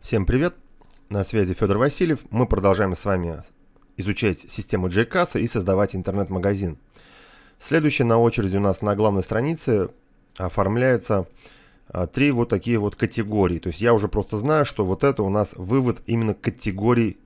Всем привет, на связи Федор Васильев. Мы продолжаем с вами изучать систему JCass и создавать интернет-магазин. Следующий на очереди у нас на главной странице оформляется а, три вот такие вот категории. То есть я уже просто знаю, что вот это у нас вывод именно категорий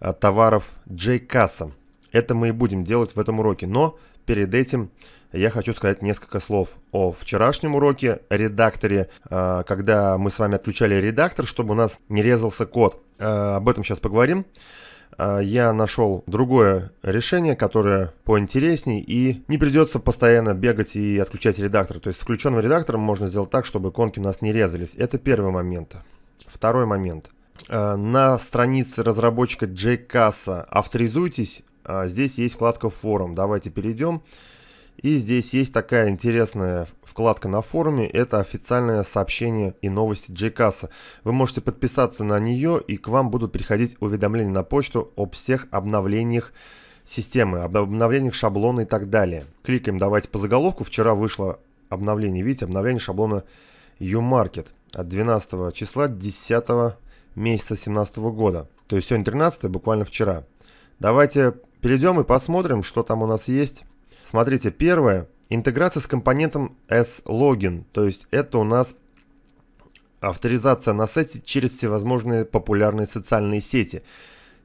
а, товаров JCass. Это мы и будем делать в этом уроке. Но перед этим я хочу сказать несколько слов о вчерашнем уроке редакторе, а, когда мы с вами отключали редактор, чтобы у нас не резался код. А, об этом сейчас поговорим. А, я нашел другое решение, которое поинтереснее и не придется постоянно бегать и отключать редактор. То есть с включенным редактором можно сделать так, чтобы иконки у нас не резались. Это первый момент. Второй момент. На странице разработчика JCassa авторизуйтесь. Здесь есть вкладка форум. Давайте перейдем. И здесь есть такая интересная вкладка на форуме, это официальное сообщение и новости JCas. Вы можете подписаться на нее и к вам будут приходить уведомления на почту об всех обновлениях системы, об обновлениях шаблона и так далее. Кликаем давайте по заголовку. Вчера вышло обновление, видите, обновление шаблона uMarket от 12 числа 10 месяца 2017 года. То есть сегодня 13, буквально вчера. Давайте перейдем и посмотрим, что там у нас есть. Смотрите, первое, интеграция с компонентом S-Login, то есть это у нас авторизация на сайте через всевозможные популярные социальные сети.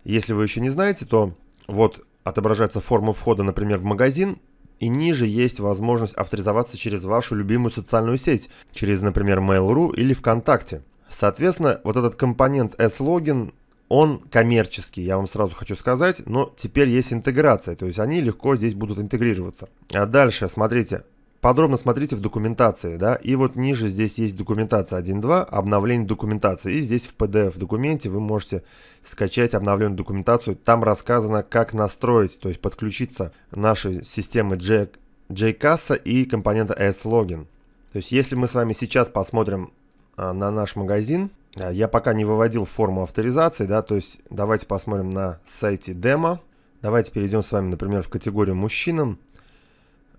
Если вы еще не знаете, то вот отображается форма входа, например, в магазин, и ниже есть возможность авторизоваться через вашу любимую социальную сеть, через, например, Mail.ru или ВКонтакте. Соответственно, вот этот компонент S-Login он коммерческий, я вам сразу хочу сказать, но теперь есть интеграция, то есть они легко здесь будут интегрироваться. А дальше, смотрите, подробно смотрите в документации, да, и вот ниже здесь есть документация 1.2, обновление документации, и здесь в PDF документе вы можете скачать обновленную документацию, там рассказано, как настроить, то есть подключиться нашей системы J, JCassa и компонента S-Login. То есть если мы с вами сейчас посмотрим а, на наш магазин, Э, я пока не выводил форму авторизации, да, то есть давайте посмотрим на сайте демо. Давайте перейдем с вами, например, в категорию мужчинам.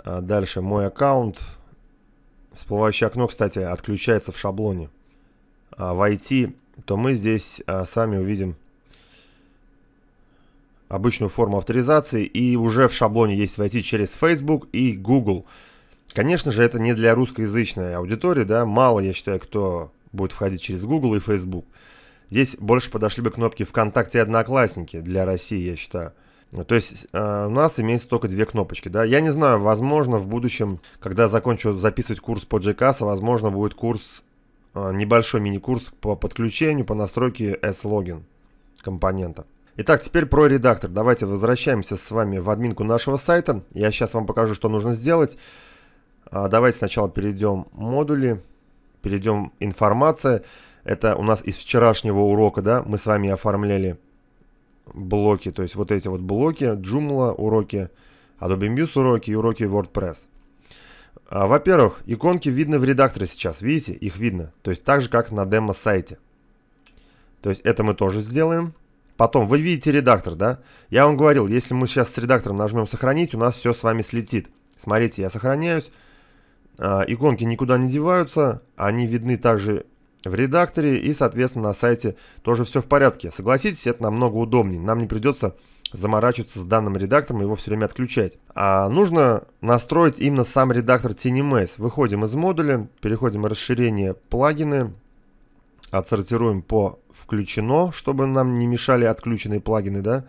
Э, дальше мой аккаунт. Всплывающее окно, кстати, отключается в шаблоне. А войти, то мы здесь э, сами увидим обычную форму авторизации. И уже в шаблоне есть войти через Facebook и Google. Конечно же, это не для русскоязычной аудитории, да, мало, я считаю, кто будет входить через Google и Facebook. Здесь больше подошли бы кнопки ВКонтакте и Одноклассники для России, я считаю. То есть э, у нас имеется только две кнопочки, да. Я не знаю, возможно, в будущем, когда закончу записывать курс по GCAS, возможно, будет курс, э, небольшой мини-курс по подключению, по настройке S-логин компонента. Итак, теперь про редактор. Давайте возвращаемся с вами в админку нашего сайта. Я сейчас вам покажу, что нужно сделать. А, давайте сначала перейдем в модули перейдем информация. Это у нас из вчерашнего урока, да, мы с вами оформляли блоки, то есть вот эти вот блоки, Joomla уроки, Adobe Muse уроки и уроки WordPress. А, во-первых, иконки видны в редакторе сейчас, видите, их видно, то есть так же, как на демо-сайте. То есть это мы тоже сделаем. Потом, вы видите редактор, да? Я вам говорил, если мы сейчас с редактором нажмем «Сохранить», у нас все с вами слетит. Смотрите, я сохраняюсь. А, Иконки никуда не деваются, они видны также в редакторе и, соответственно, на сайте тоже все в порядке. Согласитесь, это намного удобнее. Нам не придется заморачиваться с данным редактором и его все время отключать. А нужно настроить именно сам редактор TinyMS. Выходим из модуля, переходим в расширение плагины, отсортируем по включено, чтобы нам не мешали отключенные плагины, да.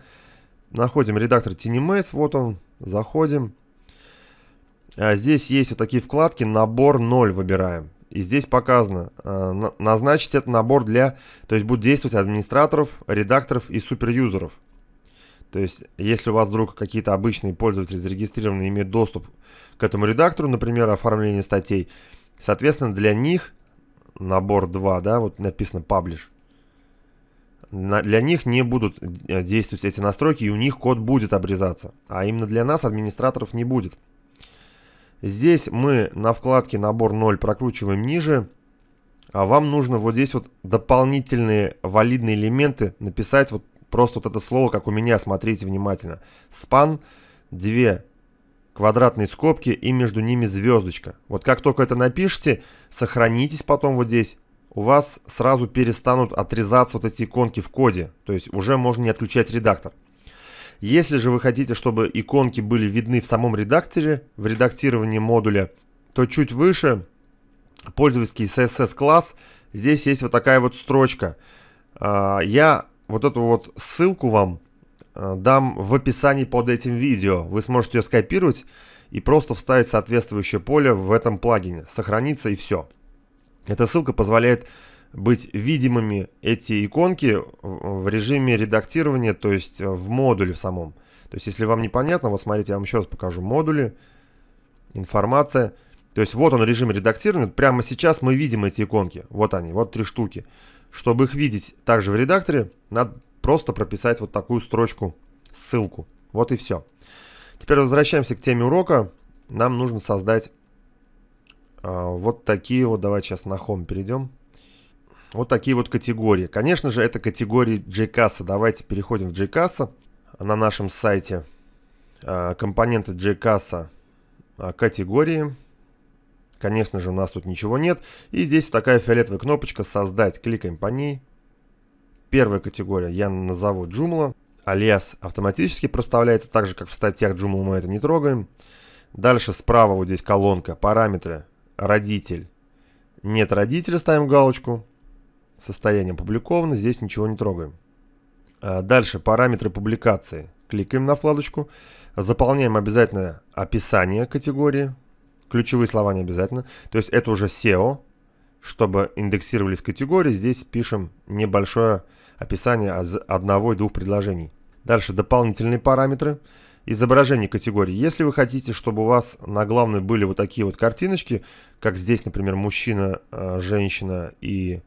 Находим редактор TinyMS, вот он, заходим. А здесь есть вот такие вкладки «Набор 0» выбираем. И здесь показано, а, назначить этот набор для, то есть будет действовать администраторов, редакторов и суперюзеров. То есть, если у вас вдруг какие-то обычные пользователи зарегистрированы, имеют доступ к этому редактору, например, оформление статей, соответственно, для них набор 2, да, вот написано «Publish», для них не будут э, действовать эти настройки, и у них код будет обрезаться. А именно для нас, администраторов, не будет. Здесь мы на вкладке «Набор 0» прокручиваем ниже, а вам нужно вот здесь вот дополнительные валидные элементы написать вот просто вот это слово, как у меня, смотрите внимательно. Span, две квадратные скобки и между ними звездочка. Вот как только это напишите, сохранитесь потом вот здесь, у вас сразу перестанут отрезаться вот эти иконки в коде. То есть уже можно не отключать редактор. Если же вы хотите, чтобы иконки были видны в самом редакторе, в редактировании модуля, то чуть выше пользовательский CSS-класс, здесь есть вот такая вот строчка. А, я вот эту вот ссылку вам э, дам в описании под этим видео. Вы сможете ее скопировать и просто вставить соответствующее поле в этом плагине. Сохранится и все. Эта ссылка позволяет быть видимыми эти иконки в режиме редактирования, то есть э, в модуле в самом. То есть если вам непонятно, вот смотрите, я вам еще раз покажу модули, информация. То есть вот он режим редактирования, прямо сейчас мы видим эти иконки, вот они, вот три штуки. Чтобы их видеть также в редакторе, надо просто прописать вот такую строчку, ссылку. Вот и все. Теперь возвращаемся к теме урока. Нам нужно создать э, вот такие вот, давайте сейчас на Home перейдем. Вот такие вот категории. Конечно же, это категории JCAS. Давайте переходим в JCAS. На нашем сайте а, компоненты JCAS а, категории. Конечно же, у нас тут ничего нет. И здесь такая фиолетовая кнопочка «Создать». Кликаем по ней. Первая категория я назову Joomla. Алиас автоматически проставляется, так же, как в статьях Joomla мы это не трогаем. Дальше справа вот здесь колонка «Параметры», «Родитель», «Нет родителя» ставим галочку состояние опубликовано, здесь ничего не трогаем. А, дальше параметры публикации. Кликаем на вкладочку, заполняем обязательно описание категории, ключевые слова не обязательно, то есть это уже SEO, чтобы индексировались категории, здесь пишем небольшое описание одного и двух предложений. Дальше дополнительные параметры, изображение категории. Если вы хотите, чтобы у вас на главной были вот такие вот картиночки, как здесь, например, мужчина, э, женщина и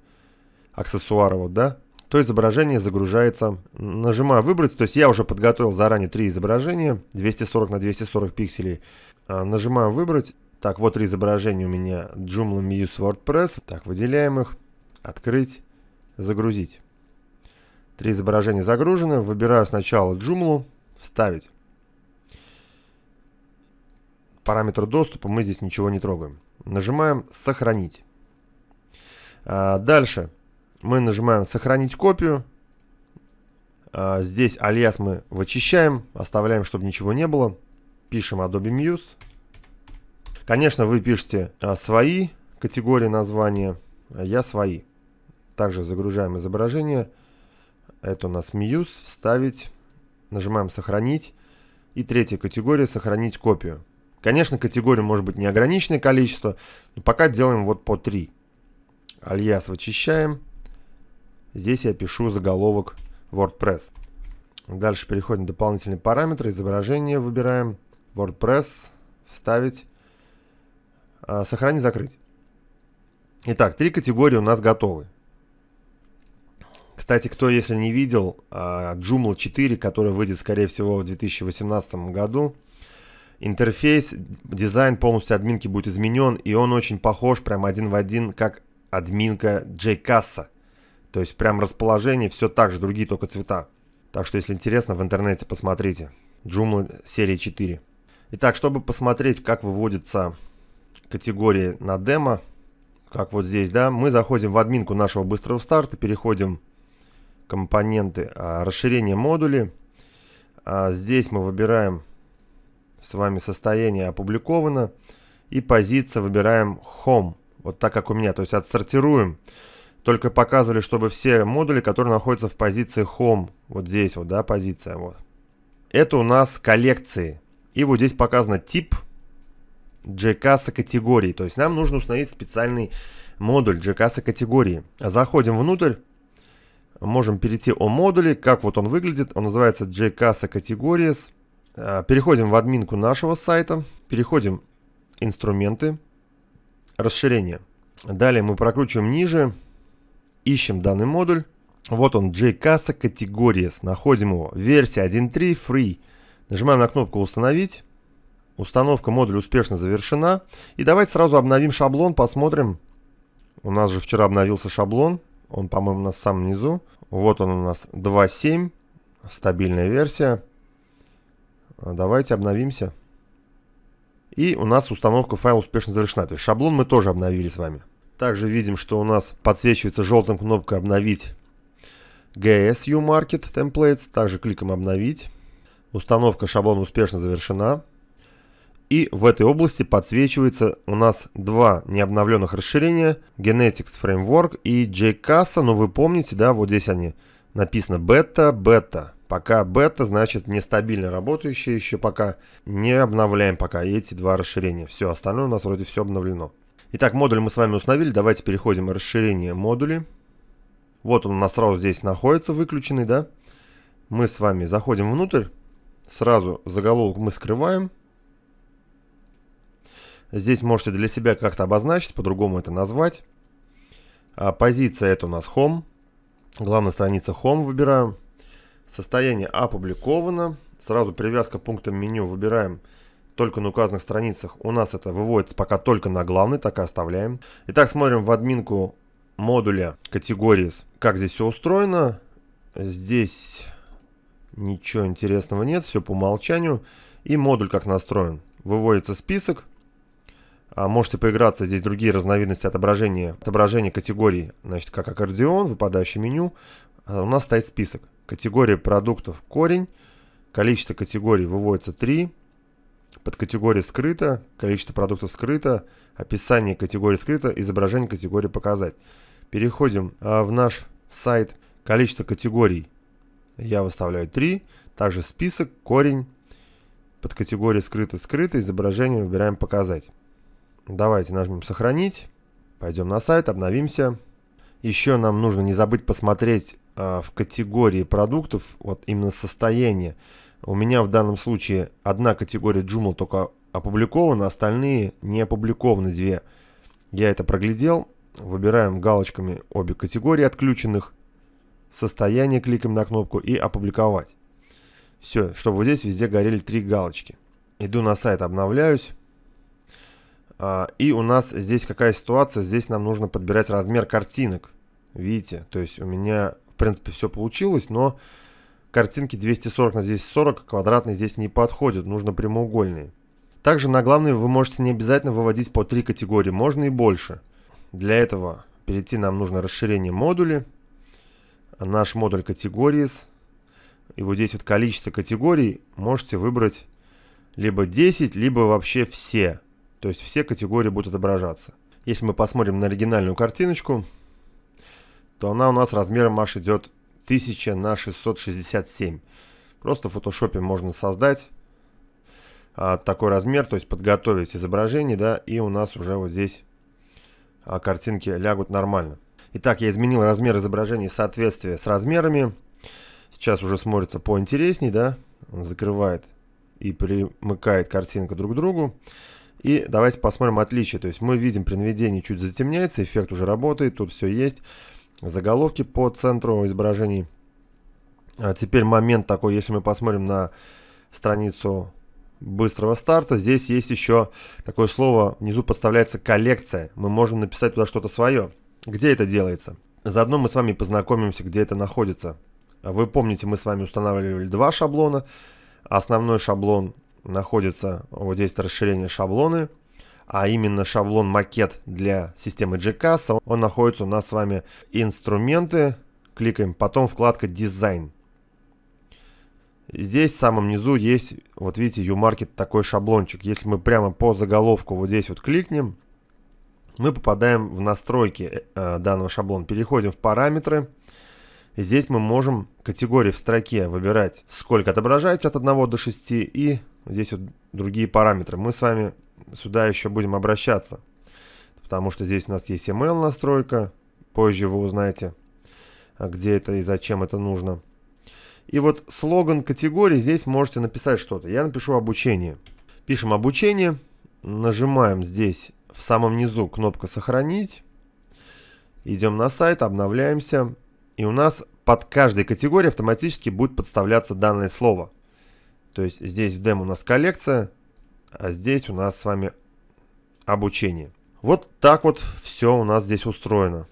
аксессуара вот, да, то изображение загружается. Нажимаю «Выбрать», то есть я уже подготовил заранее три изображения, 240 на 240 пикселей. А, нажимаю «Выбрать». Так, вот три изображения у меня Joomla Muse WordPress. Так, выделяем их. Открыть. Загрузить. Три изображения загружены. Выбираю сначала Joomla. Вставить. Параметр доступа мы здесь ничего не трогаем. Нажимаем «Сохранить». А, дальше мы нажимаем «Сохранить копию». А, здесь алиас мы вычищаем, оставляем, чтобы ничего не было. Пишем Adobe Muse. Конечно, вы пишете а, свои категории названия, а я свои. Также загружаем изображение. Это у нас Muse, вставить. Нажимаем «Сохранить». И третья категория «Сохранить копию». Конечно, категорий может быть неограниченное количество, но пока делаем вот по 3. Альяс вычищаем. Здесь я пишу заголовок WordPress. Дальше переходим в дополнительные параметры. Изображение выбираем. WordPress. Вставить. А, сохранить, закрыть. Итак, три категории у нас готовы. Кстати, кто, если не видел, а, Joomla 4, который выйдет, скорее всего, в 2018 году, интерфейс, дизайн полностью админки будет изменен, и он очень похож, прям один в один, как админка JCassa. То есть прям расположение все так же, другие только цвета. Так что, если интересно, в интернете посмотрите. Joomla серия 4. Итак, чтобы посмотреть, как выводится категории на демо, как вот здесь, да, мы заходим в админку нашего быстрого старта, переходим компоненты, а, расширение модули. А, здесь мы выбираем с вами состояние опубликовано и позиция выбираем Home. Вот так как у меня, то есть отсортируем только показывали, чтобы все модули, которые находятся в позиции Home, вот здесь вот, да, позиция, вот. Это у нас коллекции. И вот здесь показано тип JCAS категории. То есть нам нужно установить специальный модуль JCAS категории. Заходим внутрь. Можем перейти о модуле, как вот он выглядит. Он называется JCAS Categories. А, переходим в админку нашего сайта. Переходим инструменты. Расширение. Далее мы прокручиваем ниже ищем данный модуль. Вот он, JCasa Categories. Находим его. Версия 1.3 Free. Нажимаем на кнопку «Установить». Установка модуля успешно завершена. И давайте сразу обновим шаблон, посмотрим. У нас же вчера обновился шаблон. Он, по-моему, у нас сам внизу, Вот он у нас 2.7. Стабильная версия. А, давайте обновимся. И у нас установка файла успешно завершена. То есть шаблон мы тоже обновили с вами. Также видим, что у нас подсвечивается желтым кнопкой «Обновить» GSU Market Templates. Также кликаем «Обновить». Установка шаблона успешно завершена. И в этой области подсвечивается у нас два необновленных расширения Genetics Framework и JCasA, Но вы помните, да, вот здесь они написано бета, бета. Пока бета, значит нестабильно работающие, еще пока не обновляем пока эти два расширения. Все остальное у нас вроде все обновлено. Итак, модуль мы с вами установили. Давайте переходим в расширение модули. Вот он у нас сразу здесь находится, выключенный, да? Мы с вами заходим внутрь. Сразу заголовок мы скрываем. Здесь можете для себя как-то обозначить, по-другому это назвать. А позиция это у нас Home. Главная страница Home выбираем. Состояние опубликовано. Сразу привязка пункта меню выбираем только на указанных страницах. У нас это выводится пока только на главный, так и оставляем. Итак, смотрим в админку модуля категории, как здесь все устроено. Здесь ничего интересного нет, все по умолчанию. И модуль как настроен. Выводится список. А, можете поиграться, здесь другие разновидности отображения, отображения категорий, значит, как аккордеон, выпадающее меню. А, у нас стоит список. Категория продуктов корень, количество категорий выводится 3, под подкатегории скрыто, количество продуктов скрыто, описание категории скрыто, изображение категории показать. Переходим э, в наш сайт количество категорий. Я выставляю 3, также список, корень, под категории скрыто-скрыто, изображение выбираем показать. Давайте нажмем сохранить, пойдем на сайт, обновимся. Еще нам нужно не забыть посмотреть э, в категории продуктов, вот именно состояние, у меня в данном случае одна категория Joomla только опубликована, остальные не опубликованы две. Я это проглядел. Выбираем галочками обе категории отключенных. Состояние кликаем на кнопку и опубликовать. Все, чтобы вот здесь везде горели три галочки. Иду на сайт, обновляюсь. А, и у нас здесь какая ситуация? Здесь нам нужно подбирать размер картинок. Видите? То есть у меня, в принципе, все получилось, но Картинки 240 на 240 квадратные здесь не подходят, нужно прямоугольные. Также на главные вы можете не обязательно выводить по три категории, можно и больше. Для этого перейти нам нужно расширение модули, наш модуль категории, и вот здесь вот количество категорий можете выбрать либо 10, либо вообще все. То есть все категории будут отображаться. Если мы посмотрим на оригинальную картиночку, то она у нас размером аж идет 1000 на 667. Просто в фотошопе можно создать а, такой размер, то есть подготовить изображение, да, и у нас уже вот здесь а, картинки лягут нормально. Итак, я изменил размер изображения в соответствии с размерами. Сейчас уже смотрится поинтересней, да, закрывает и примыкает картинка друг к другу. И давайте посмотрим отличие. То есть мы видим при наведении чуть затемняется, эффект уже работает, тут все есть заголовки по центру изображений. А теперь момент такой, если мы посмотрим на страницу быстрого старта, здесь есть еще такое слово, внизу подставляется коллекция. Мы можем написать туда что-то свое. Где это делается? Заодно мы с вами познакомимся, где это находится. Вы помните, мы с вами устанавливали два шаблона. Основной шаблон находится, вот здесь расширение шаблоны – а именно шаблон-макет для системы GCAS. Он находится у нас с вами «Инструменты». Кликаем, потом вкладка «Дизайн». Здесь в самом низу есть, вот видите, U-Market такой шаблончик. Если мы прямо по заголовку вот здесь вот кликнем, мы попадаем в настройки э, э, данного шаблона. Переходим в параметры. Здесь мы можем категории в строке выбирать, сколько отображается от 1 до 6 и здесь вот другие параметры. Мы с вами сюда еще будем обращаться. Потому что здесь у нас есть email настройка. Позже вы узнаете, а где это и зачем это нужно. И вот слоган категории здесь можете написать что-то. Я напишу обучение. Пишем обучение. Нажимаем здесь в самом низу кнопка сохранить. Идем на сайт, обновляемся. И у нас под каждой категорией автоматически будет подставляться данное слово. То есть здесь в демо у нас коллекция а здесь у нас с вами обучение. Вот так вот все у нас здесь устроено.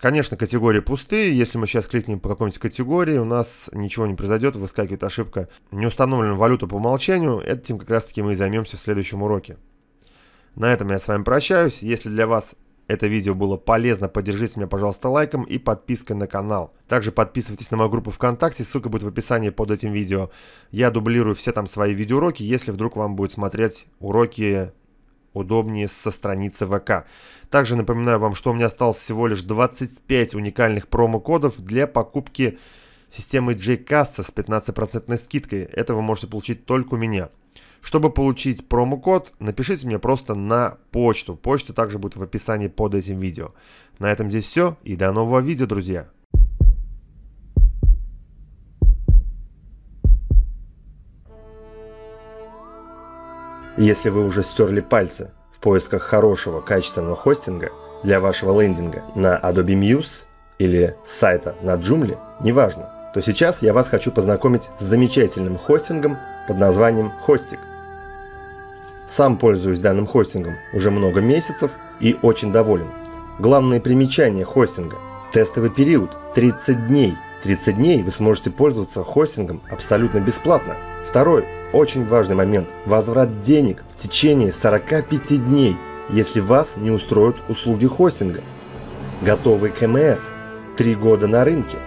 Конечно, категории пустые. Если мы сейчас кликнем по какой-нибудь категории, у нас ничего не произойдет, выскакивает ошибка «Не установлена валюта по умолчанию». Этим как раз-таки мы и займемся в следующем уроке. На этом я с вами прощаюсь. Если для вас это видео было полезно, поддержите меня, пожалуйста, лайком и подпиской на канал. Также подписывайтесь на мою группу ВКонтакте, ссылка будет в описании под этим видео. Я дублирую все там свои видеоуроки, если вдруг вам будет смотреть уроки удобнее со страницы ВК. Также напоминаю вам, что у меня осталось всего лишь 25 уникальных промокодов для покупки системой J-Cassa с 15% скидкой. Это вы можете получить только у меня. Чтобы получить промокод, напишите мне просто на почту. Почта также будет в описании под этим видео. На этом здесь все и до нового видео, друзья. Если вы уже стерли пальцы в поисках хорошего качественного хостинга для вашего лендинга на Adobe Muse или сайта на Joomla, неважно, то сейчас я вас хочу познакомить с замечательным хостингом под названием Хостик. Сам пользуюсь данным хостингом уже много месяцев и очень доволен. Главные примечания хостинга. Тестовый период 30 дней. 30 дней вы сможете пользоваться хостингом абсолютно бесплатно. Второй очень важный момент – возврат денег в течение 45 дней, если вас не устроят услуги хостинга. Готовый КМС – 3 года на рынке –